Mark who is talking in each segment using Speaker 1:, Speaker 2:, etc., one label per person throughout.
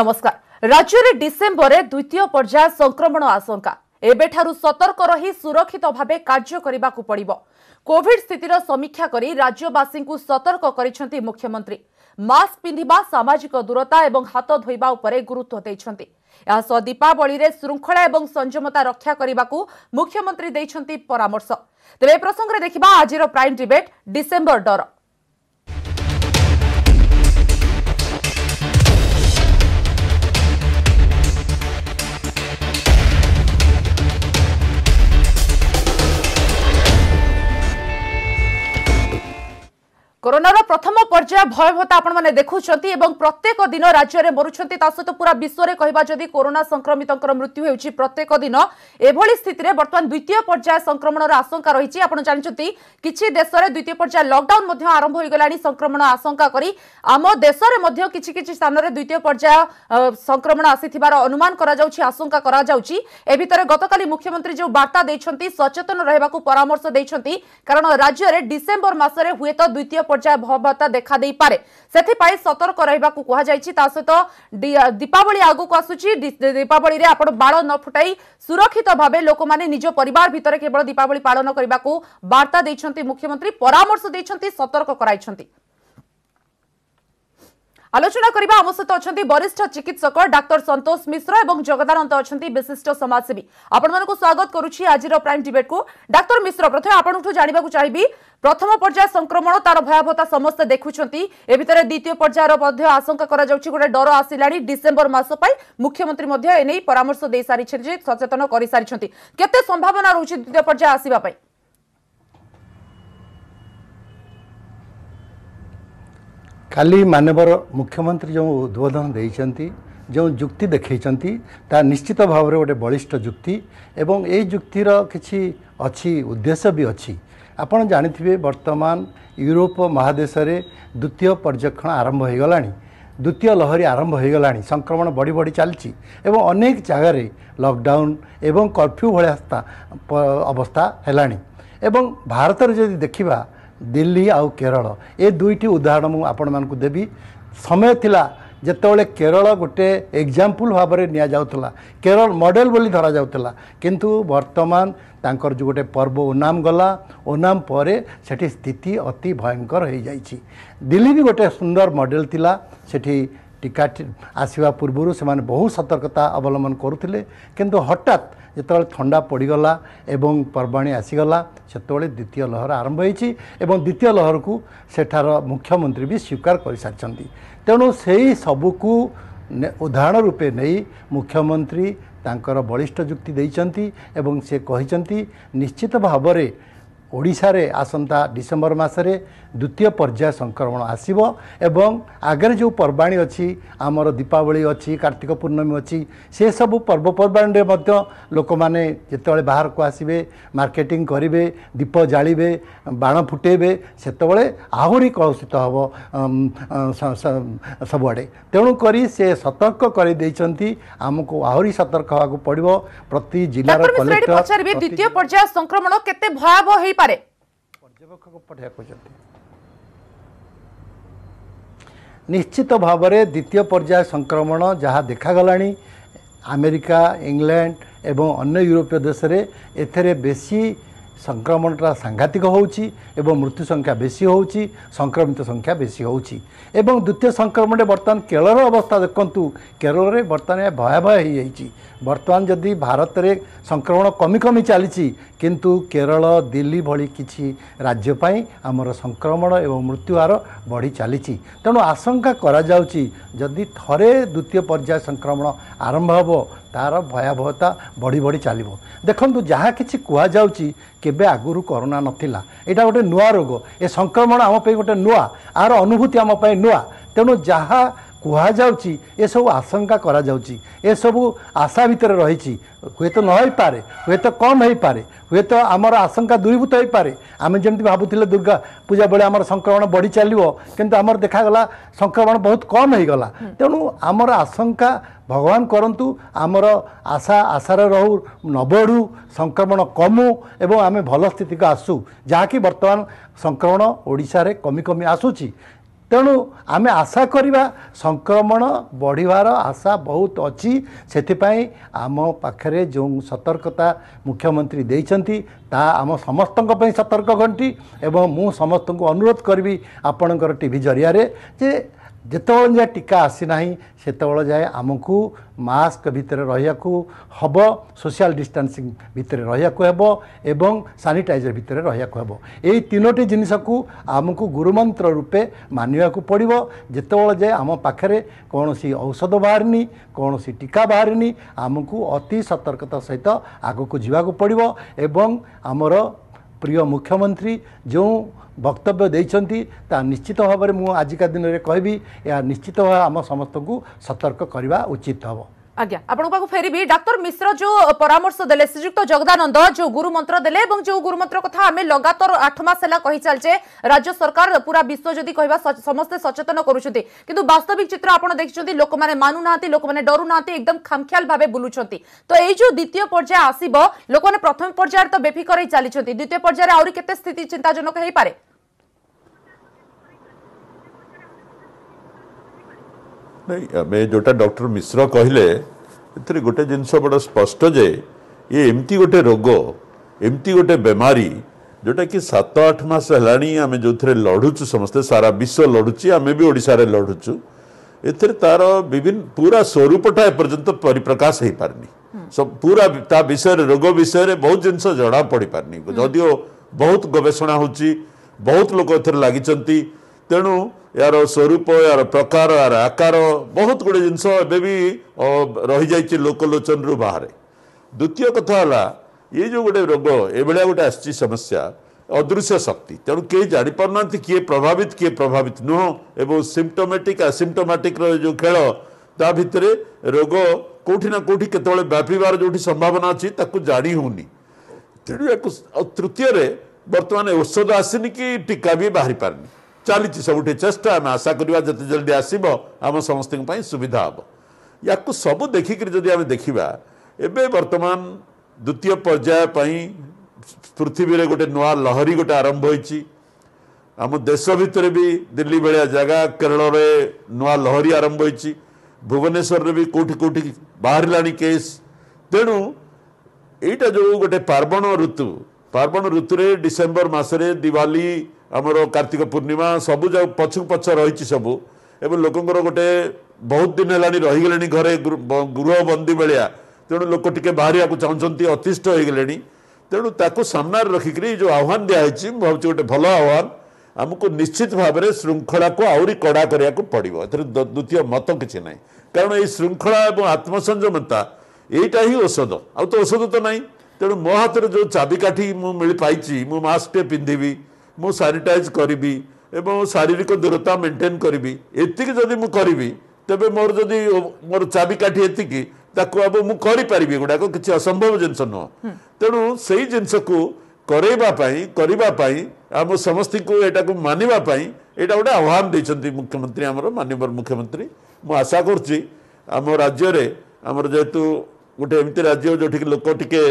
Speaker 1: ନମସ୍କାର ରାଜ୍ୟରେ ଡିସେମ୍ବରରେ ଦ୍ୱିତୀୟ ପର୍ଯ୍ୟାୟ ସଂକ୍ରମଣ ଆଶଙ୍କା ଏବେଠାରୁ ସତର୍କ ରହି ସୁରକ୍ଷିତ ଭାବେ କାର୍ଯ୍ୟ କରିବାକୁ ପଡ଼ିବ କୋଭିଡ୍ ସ୍ଥିତିର ସମୀକ୍ଷା କରି ରାଜ୍ୟବାସୀଙ୍କୁ ସତର୍କ କରିଛନ୍ତି ମୁଖ୍ୟମନ୍ତ୍ରୀ ମାସ୍କ ପିନ୍ଧିବା ସାମାଜିକ ଦୂରତା ଏବଂ ହାତ ଧୋଇବା ଉପରେ ଗୁରୁତ୍ୱ ଦେଇଛନ୍ତି ଏହାସହ ଦୀପାବଳିରେ ଶୃଙ୍ଖଳା ଏବଂ ସଂଯମତା ରକ୍ଷା କରିବାକୁ ମୁଖ୍ୟମନ୍ତ୍ରୀ ଦେଇଛନ୍ତି ପରାମର୍ଶ ତେବେ ଏ ପ୍ରସଙ୍ଗରେ ଦେଖିବା ଆଜିର ପ୍ରାଇମ୍ ଡିବେଟ୍ ଡିସେମ୍ବର ଡର পর্যায় ভয়াবহতা আপনার দেখুম এবং প্রত্যেক দিন রাজ্যের মরুচ্ছেন তা সহ পুরা বিশ্বরে কহা যদি করোনা সংক্রমিত মৃত্যু হচ্ছে প্রত্যেক দিন এভাবে স্থিতি বর্তমান দ্বিতীয় পর্যায় সংক্রমণের আশঙ্কা রয়েছে আপনার জাঁচান কিছু দেশের দ্বিতীয় পর্যায় লকডাউন আরম্ভ হয়ে গলা সংক্রমণ আশঙ্কা করে আম দেশের কিছু কিছু স্থানের দ্বিতীয় পর্যায় সংক্রমণ আসিবার অনুমান করা যাচ্ছে আশঙ্কা করা যাচ্ছে এ ভিতরে গতকাল মুখ্যমন্ত্রী যে বার্তা দিয়েছেন সচেতন রহবা পরামর্শ দিয়েছেন কারণ রাজ্যের ডিসেম্বর মাসে হুয়েত দ্বিতীয় পর্যায় ভয়াবহতা দেখাদেইপরে ସେଥିପାଇଁ ସତର୍କ ରହିବାକୁ କୁହାଯାଇଛି ତା ସହିତ ଦୀପାବଳି ଆଗକୁ ଆସୁଛି ଦୀପାବଳିରେ ଆପଣ ବାଳ ନ ଫୁଟାଇ ସୁରକ୍ଷିତ ଭାବେ ଲୋକମାନେ ନିଜ ପରିବାର ଭିତରେ କେବଳ ଦୀପାବଳି ପାଳନ କରିବାକୁ ବାର୍ତ୍ତା ଦେଇଛନ୍ତି ମୁଖ୍ୟମନ୍ତ୍ରୀ ପରାମର୍ଶ ଦେଇଛନ୍ତି ସତର୍କ କରାଇଛନ୍ତି আলোচনা করা আম সহ অনেক বরিষ্ঠ চিকিৎসক ডাক্তার সন্তোষ মিশ্র এবং জগদানন্দ অনেক বিশিষ্ট সমাজসেবী আপনার স্বাগত করুছি আজির প্রাইম ডিবেট কু ডাক্তার মিশ্র প্রথমে আপনার জাঁয়া চাইবি প্রথম পর্যায়ে সংক্রমণ তার ভয়াবহতা সমস্তে দেখুম এ ভিতরে দ্বিতীয় পর্যায়ের মধ্যে আশঙ্কা করা যাচ্ছে গোটে ডর আসিলা ডিসেম্বর মাস পাই মুখ্যমন্ত্রী মধ্যে এনে পরামর্শ দিয়ে সারি সচেতন করে সারি কেতে সম্ভাবনা রয়েছে দ্বিতীয় পর্যায়ে আসবা পাই
Speaker 2: କାଲି ମାନ୍ୟବର ମୁଖ୍ୟମନ୍ତ୍ରୀ ଯେଉଁ ଉଦ୍ବୋଧନ ଦେଇଛନ୍ତି ଯେଉଁ ଯୁକ୍ତି ଦେଖାଇଛନ୍ତି ତାହା ନିଶ୍ଚିତ ଭାବରେ ଗୋଟେ ବଳିଷ୍ଠ ଯୁକ୍ତି ଏବଂ ଏଇ ଯୁକ୍ତିର କିଛି ଅଛି ଉଦ୍ଦେଶ୍ୟ ବି ଅଛି ଆପଣ ଜାଣିଥିବେ ବର୍ତ୍ତମାନ ୟୁରୋପ ମହାଦେଶରେ ଦ୍ୱିତୀୟ ପର୍ଯ୍ୟକ୍ଷଣ ଆରମ୍ଭ ହୋଇଗଲାଣି ଦ୍ୱିତୀୟ ଲହରୀ ଆରମ୍ଭ ହୋଇଗଲାଣି ସଂକ୍ରମଣ ବଢ଼ି ବଢ଼ି ଚାଲିଛି ଏବଂ ଅନେକ ଜାଗାରେ ଲକଡାଉନ୍ ଏବଂ କର୍ଫ୍ୟୁ ଭଳିଆ ଅବସ୍ଥା ହେଲାଣି ଏବଂ ଭାରତରେ ଯଦି ଦେଖିବା ଦିଲ୍ଲୀ ଆଉ କେରଳ ଏ ଦୁଇଟି ଉଦାହରଣ ମୁଁ ଆପଣମାନଙ୍କୁ ଦେବି ସମୟ ଥିଲା ଯେତେବେଳେ କେରଳ ଗୋଟେ ଏକ୍ଜାମ୍ପଲ୍ ଭାବରେ ନିଆଯାଉଥିଲା କେରଳ ମଡ଼େଲ୍ ବୋଲି ଧରାଯାଉଥିଲା କିନ୍ତୁ ବର୍ତ୍ତମାନ ତାଙ୍କର ଯେଉଁ ଗୋଟେ ପର୍ବ ଓନାମ ଗଲା ଓନାମ ପରେ ସେଠି ସ୍ଥିତି ଅତି ଭୟଙ୍କର ହୋଇଯାଇଛି ଦିଲ୍ଲୀ ବି ଗୋଟେ ସୁନ୍ଦର ମଡ଼େଲ୍ ଥିଲା ସେଠି ଟିକା ଆସିବା ପୂର୍ବରୁ ସେମାନେ ବହୁ ସତର୍କତା ଅବଲମ୍ବନ କରୁଥିଲେ କିନ୍ତୁ ହଠାତ୍ ଯେତେବେଳେ ଥଣ୍ଡା ପଡ଼ିଗଲା ଏବଂ ପର୍ବାଣି ଆସିଗଲା ସେତେବେଳେ ଦ୍ୱିତୀୟ ଲହର ଆରମ୍ଭ ହୋଇଛି ଏବଂ ଦ୍ୱିତୀୟ ଲହରକୁ ସେଠାର ମୁଖ୍ୟମନ୍ତ୍ରୀ ବି ସ୍ୱୀକାର କରିସାରିଛନ୍ତି ତେଣୁ ସେହି ସବୁକୁ ଉଦାହରଣ ରୂପେ ନେଇ ମୁଖ୍ୟମନ୍ତ୍ରୀ ତାଙ୍କର ବଳିଷ୍ଠ ଯୁକ୍ତି ଦେଇଛନ୍ତି ଏବଂ ସେ କହିଛନ୍ତି ନିଶ୍ଚିତ ଭାବରେ ଓଡ଼ିଶାରେ ଆସନ୍ତା ଡିସେମ୍ବର ମାସରେ ଦ୍ୱିତୀୟ ପର୍ଯ୍ୟାୟ ସଂକ୍ରମଣ ଆସିବ ଏବଂ ଆଗରେ ଯେଉଁ ପର୍ବାଣି ଅଛି ଆମର ଦୀପାବଳି ଅଛି କାର୍ତ୍ତିକ ପୂର୍ଣ୍ଣମୀ ଅଛି ସେସବୁ ପର୍ବପର୍ବାଣିରେ ମଧ୍ୟ ଲୋକମାନେ ଯେତେବେଳେ ବାହାରକୁ ଆସିବେ ମାର୍କେଟିଂ କରିବେ ଦୀପ ଜାଳିବେ ବାଣ ଫୁଟେଇବେ ସେତେବେଳେ ଆହୁରି କଳୁଷିତ ହେବ ସବୁଆଡ଼େ ତେଣୁ କରି ସେ ସତର୍କ କରିଦେଇଛନ୍ତି ଆମକୁ ଆହୁରି ସତର୍କ ହେବାକୁ ପଡ଼ିବ ପ୍ରତି ଜିଲ୍ଲାର କଲେକ୍ଟର ଦ୍ୱିତୀୟ
Speaker 1: ପର୍ଯ୍ୟାୟ ସଂକ୍ରମଣ କେତେ ଭୟାବହ ହେଇପାରେ
Speaker 2: ପର୍ଯ୍ୟବେକ୍ଷକ ପଠେଇବାକୁ କହୁଛନ୍ତି ନିଶ୍ଚିତ ଭାବରେ ଦ୍ୱିତୀୟ ପର୍ଯ୍ୟାୟ ସଂକ୍ରମଣ ଯାହା ଦେଖାଗଲାଣି ଆମେରିକା ଇଂଲଣ୍ଡ ଏବଂ ଅନ୍ୟ ୟୁରୋପୀୟ ଦେଶରେ ଏଥିରେ ବେଶୀ ସଂକ୍ରମଣଟା ସାଂଘାତିକ ହେଉଛି ଏବଂ ମୃତ୍ୟୁ ସଂଖ୍ୟା ବେଶୀ ହେଉଛି ସଂକ୍ରମିତ ସଂଖ୍ୟା ବେଶୀ ହେଉଛି ଏବଂ ଦ୍ୱିତୀୟ ସଂକ୍ରମଣରେ ବର୍ତ୍ତମାନ କେରଳର ଅବସ୍ଥା ଦେଖନ୍ତୁ କେରଳରେ ବର୍ତ୍ତମାନ ଏହା ଭୟାବହ ହୋଇଯାଇଛି ବର୍ତ୍ତମାନ ଯଦି ଭାରତରେ ସଂକ୍ରମଣ କମି କମି ଚାଲିଛି କିନ୍ତୁ କେରଳ ଦିଲ୍ଲୀ ଭଳି କିଛି ରାଜ୍ୟ ପାଇଁ ଆମର ସଂକ୍ରମଣ ଏବଂ ମୃତ୍ୟୁହାର ବଢ଼ି ଚାଲିଛି ତେଣୁ ଆଶଙ୍କା କରାଯାଉଛି ଯଦି ଥରେ ଦ୍ୱିତୀୟ ପର୍ଯ୍ୟାୟ ସଂକ୍ରମଣ ଆରମ୍ଭ ହେବ ତା'ର ଭୟାବହତା ବଢ଼ି ବଢ଼ି ଚାଲିବ ଦେଖନ୍ତୁ ଯାହା କିଛି କୁହାଯାଉଛି କେବେ ଆଗରୁ କରୋନା ନଥିଲା ଏଇଟା ଗୋଟେ ନୂଆ ରୋଗ ଏ ସଂକ୍ରମଣ ଆମ ପାଇଁ ଗୋଟେ ନୂଆ ଆର ଅନୁଭୂତି ଆମ ପାଇଁ ନୂଆ ତେଣୁ ଯାହା କୁହାଯାଉଛି ଏସବୁ ଆଶଙ୍କା କରାଯାଉଛି ଏସବୁ ଆଶା ଭିତରେ ରହିଛି ହୁଏତ ନ ହୋଇପାରେ ହୁଏତ କମ୍ ହୋଇପାରେ ହୁଏତ ଆମର ଆଶଙ୍କା ଦୂରୀଭୂତ ହୋଇପାରେ ଆମେ ଯେମିତି ଭାବୁଥିଲେ ଦୁର୍ଗା ପୂଜା ବେଳେ ଆମର ସଂକ୍ରମଣ ବଢ଼ି ଚାଲିବ କିନ୍ତୁ ଆମର ଦେଖାଗଲା ସଂକ୍ରମଣ ବହୁତ କମ୍ ହୋଇଗଲା ତେଣୁ ଆମର ଆଶଙ୍କା ଭଗବାନ କରନ୍ତୁ ଆମର ଆଶା ଆଶାରେ ରହୁ ନ ବଢ଼ୁ ସଂକ୍ରମଣ କମୁ ଏବଂ ଆମେ ଭଲ ସ୍ଥିତିକୁ ଆସୁ ଯାହାକି ବର୍ତ୍ତମାନ ସଂକ୍ରମଣ ଓଡ଼ିଶାରେ କମି କମି ଆସୁଛି ତେଣୁ ଆମେ ଆଶା କରିବା ସଂକ୍ରମଣ ବଢ଼ିବାର ଆଶା ବହୁତ ଅଛି ସେଥିପାଇଁ ଆମ ପାଖରେ ଯେଉଁ ସତର୍କତା ମୁଖ୍ୟମନ୍ତ୍ରୀ ଦେଇଛନ୍ତି ତାହା ଆମ ସମସ୍ତଙ୍କ ପାଇଁ ସତର୍କ ଘଣ୍ଟି ଏବଂ ମୁଁ ସମସ୍ତଙ୍କୁ ଅନୁରୋଧ କରିବି ଆପଣଙ୍କର ଟିଭି ଜରିଆରେ ଯେ ଯେତେବେଳେ ଯାଏ ଟୀକା ଆସିନାହିଁ ସେତେବେଳେ ଯାଏ ଆମକୁ ମାସ୍କ ଭିତରେ ରହିବାକୁ ହେବ ସୋସିଆଲ ଡିଷ୍ଟାନ୍ସିଂ ଭିତରେ ରହିବାକୁ ହେବ ଏବଂ ସାନିଟାଇଜର ଭିତରେ ରହିବାକୁ ହେବ ଏଇ ତିନୋଟି ଜିନିଷକୁ ଆମକୁ ଗୁରୁମନ୍ତ୍ର ରୂପେ ମାନିବାକୁ ପଡ଼ିବ ଯେତେବେଳେ ଯାଏ ଆମ ପାଖରେ କୌଣସି ଔଷଧ ବାହାରିନି କୌଣସି ଟୀକା ବାହାରିନି ଆମକୁ ଅତି ସତର୍କତା ସହିତ ଆଗକୁ ଯିବାକୁ ପଡ଼ିବ ଏବଂ ଆମର ପ୍ରିୟ ମୁଖ୍ୟମନ୍ତ୍ରୀ ଯେଉଁ ବକ୍ତବ୍ୟ ଦେଇଛନ୍ତି ତାହା ନିଶ୍ଚିତ ଭାବରେ ମୁଁ ଆଜିକା ଦିନରେ କହିବି ଏହା ନିଶ୍ଚିତ ଭାବେ ଆମ ସମସ୍ତଙ୍କୁ ସତର୍କ କରିବା ଉଚିତ ହେବ
Speaker 1: আজ্ঞা আপনার পাখ ফেরবি ডাক্তার মিশ্র যে পরামর্শ দেলে শ্রীযুক্ত জগদানন্দ যে গুরুমন্ত্র দেলে এবং যে গুরুমন্ত্র কথা আমি লগাতার আঠ মাস হল চালছে রাজ্য সরকার পুরা বিশ্ব যদি কহবা সমস্তে সচেতন করছেন কিন্তু বাস্তবিক চিত্র আপনার দেখছেন লোক মানে মানু না লোক মানে ডরু না একদম খামখিয়াল ভাবে বুলুচার তো এই যে দ্বিতীয় পর্যায়ে আসব লোক মানে প্রথম পর্যায়ে তো বেফিকর হয়ে চালিয়েছেন দ্বিতীয় পর্যায়ে আহরি কেতে স্থিতি চিন্তাজনক হয়ে পারে
Speaker 3: ନାଇଁ ଆମେ ଯେଉଁଟା ଡକ୍ଟର ମିଶ୍ର କହିଲେ ଏଥିରେ ଗୋଟେ ଜିନିଷ ବଡ଼ ସ୍ପଷ୍ଟ ଯେ ଇଏ ଏମିତି ଗୋଟେ ରୋଗ ଏମିତି ଗୋଟେ ବେମାରୀ ଯେଉଁଟାକି ସାତ ଆଠ ମାସ ହେଲାଣି ଆମେ ଯେଉଁଥିରେ ଲଢ଼ୁଛୁ ସମସ୍ତେ ସାରା ବିଶ୍ୱ ଲଢ଼ୁଛି ଆମେ ବି ଓଡ଼ିଶାରେ ଲଢ଼ୁଛୁ ଏଥିରେ ତାର ବିଭିନ୍ନ ପୁରା ସ୍ୱରୂପଟା ଏପର୍ଯ୍ୟନ୍ତ ପରିପ୍ରକାଶ ହେଇପାରିନି ପୁରା ତା ବିଷୟରେ ରୋଗ ବିଷୟରେ ବହୁତ ଜିନିଷ ଜଣା ପଡ଼ିପାରିନି ଯଦିଓ ବହୁତ ଗବେଷଣା ହେଉଛି ବହୁତ ଲୋକ ଏଥିରେ ଲାଗିଛନ୍ତି ତେଣୁ ଏହାର ସ୍ୱରୂପ ଏହାର ପ୍ରକାର ଏହାର ଆକାର ବହୁତ ଗୁଡ଼ିଏ ଜିନିଷ ଏବେ ବି ରହିଯାଇଛି ଲୋକଲୋଚନରୁ ବାହାରେ ଦ୍ୱିତୀୟ କଥା ହେଲା ଏ ଯେଉଁ ଗୋଟେ ରୋଗ ଏଭଳିଆ ଗୋଟେ ଆସିଛି ସମସ୍ୟା ଅଦୃଶ୍ୟ ଶକ୍ତି ତେଣୁ କେହି ଜାଣିପାରୁନାହାନ୍ତି କିଏ ପ୍ରଭାବିତ କିଏ ପ୍ରଭାବିତ ନୁହଁ ଏବଂ ସିମ୍ଟୋମେଟିକ୍ ଆସିମ୍ଟୋମାଟିକ୍ର ଯେଉଁ ଖେଳ ତା ଭିତରେ ରୋଗ କେଉଁଠି ନା କେଉଁଠି କେତେବେଳେ ବ୍ୟାପିବାର ଯେଉଁଠି ସମ୍ଭାବନା ଅଛି ତାକୁ ଜାଣି ହେଉନି ତେଣୁ ଏହାକୁ ତୃତୀୟରେ ବର୍ତ୍ତମାନ ଔଷଧ ଆସିନି କି ଟୀକା ବି ବାହାରିପାରିନି ଚାଲିଛି ସବୁଠି ଚେଷ୍ଟା ଆମେ ଆଶା କରିବା ଯେତେ ଜଲ୍ଦି ଆସିବ ଆମ ସମସ୍ତଙ୍କ ପାଇଁ ସୁବିଧା ହେବ ୟାକୁ ସବୁ ଦେଖିକିରି ଯଦି ଆମେ ଦେଖିବା ଏବେ ବର୍ତ୍ତମାନ ଦ୍ୱିତୀୟ ପର୍ଯ୍ୟାୟ ପାଇଁ ପୃଥିବୀରେ ଗୋଟେ ନୂଆ ଲହରୀ ଗୋଟେ ଆରମ୍ଭ ହୋଇଛି ଆମ ଦେଶ ଭିତରେ ବି ଦିଲ୍ଲୀ ଭଳିଆ ଜାଗା କେରଳରେ ନୂଆ ଲହରୀ ଆରମ୍ଭ ହୋଇଛି ଭୁବନେଶ୍ୱରରେ ବି କେଉଁଠି କେଉଁଠି ବାହାରିଲାଣି କେସ୍ ତେଣୁ ଏଇଟା ଯେଉଁ ଗୋଟେ ପାର୍ବଣ ଋତୁ ପାର୍ବଣ ଋତୁରେ ଡିସେମ୍ବର ମାସରେ ଦିୱାଲୀ ଆମର କାର୍ତ୍ତିକ ପୂର୍ଣ୍ଣିମା ସବୁ ଯାଉ ପଛକୁ ପଛ ରହିଛି ସବୁ ଏବଂ ଲୋକଙ୍କର ଗୋଟେ ବହୁତ ଦିନ ହେଲାଣି ରହିଗଲେଣି ଘରେ ଗୃହବନ୍ଦୀ ଭଳିଆ ତେଣୁ ଲୋକ ଟିକେ ବାହାରିବାକୁ ଚାହୁଁଛନ୍ତି ଅତିଷ୍ଠ ହୋଇଗଲେଣି ତେଣୁ ତାକୁ ସାମ୍ନାରେ ରଖିକରି ଏଇ ଯେଉଁ ଆହ୍ୱାନ ଦିଆହେଇଛି ମୁଁ ଭାବୁଛି ଗୋଟେ ଭଲ ଆହ୍ୱାନ ଆମକୁ ନିଶ୍ଚିତ ଭାବରେ ଶୃଙ୍ଖଳାକୁ ଆହୁରି କଡ଼ା କରିବାକୁ ପଡ଼ିବ ଏଥିରେ ଦ୍ୱିତୀୟ ମତ କିଛି ନାହିଁ କାରଣ ଏଇ ଶୃଙ୍ଖଳା ଏବଂ ଆତ୍ମସଂଯମତା ଏଇଟା ହିଁ ଔଷଧ ଆଉ ତ ଔଷଧ ତ ନାହିଁ ତେଣୁ ମୋ ହାତରେ ଯେଉଁ ଚାବିକାଠି ମୁଁ ମିଳି ପାଇଛି ମୁଁ ମାସ୍କଟେ ପିନ୍ଧିବି ମୁଁ ସାନିଟାଇଜ୍ କରିବି ଏବଂ ଶାରୀରିକ ଦୂରତା ମେଣ୍ଟେନ୍ କରିବି ଏତିକି ଯଦି ମୁଁ କରିବି ତେବେ ମୋର ଯଦି ମୋର ଚାବିକାଠି ଏତିକି ତାକୁ ଆବ ମୁଁ କରିପାରିବି ଏଗୁଡ଼ାକ କିଛି ଅସମ୍ଭବ ଜିନିଷ ନୁହଁ ତେଣୁ ସେଇ ଜିନିଷକୁ କରେଇବା ପାଇଁ କରିବା ପାଇଁ ଆମ ସମସ୍ତଙ୍କୁ ଏଇଟାକୁ ମାନିବା ପାଇଁ ଏଇଟା ଗୋଟେ ଆହ୍ୱାନ ଦେଇଛନ୍ତି ମୁଖ୍ୟମନ୍ତ୍ରୀ ଆମର ମାନ୍ୟବର ମୁଖ୍ୟମନ୍ତ୍ରୀ ମୁଁ ଆଶା କରୁଛି ଆମ ରାଜ୍ୟରେ ଆମର ଯେହେତୁ ଗୋଟେ ଏମିତି ରାଜ୍ୟ ଯେଉଁଠିକି ଲୋକ ଟିକେ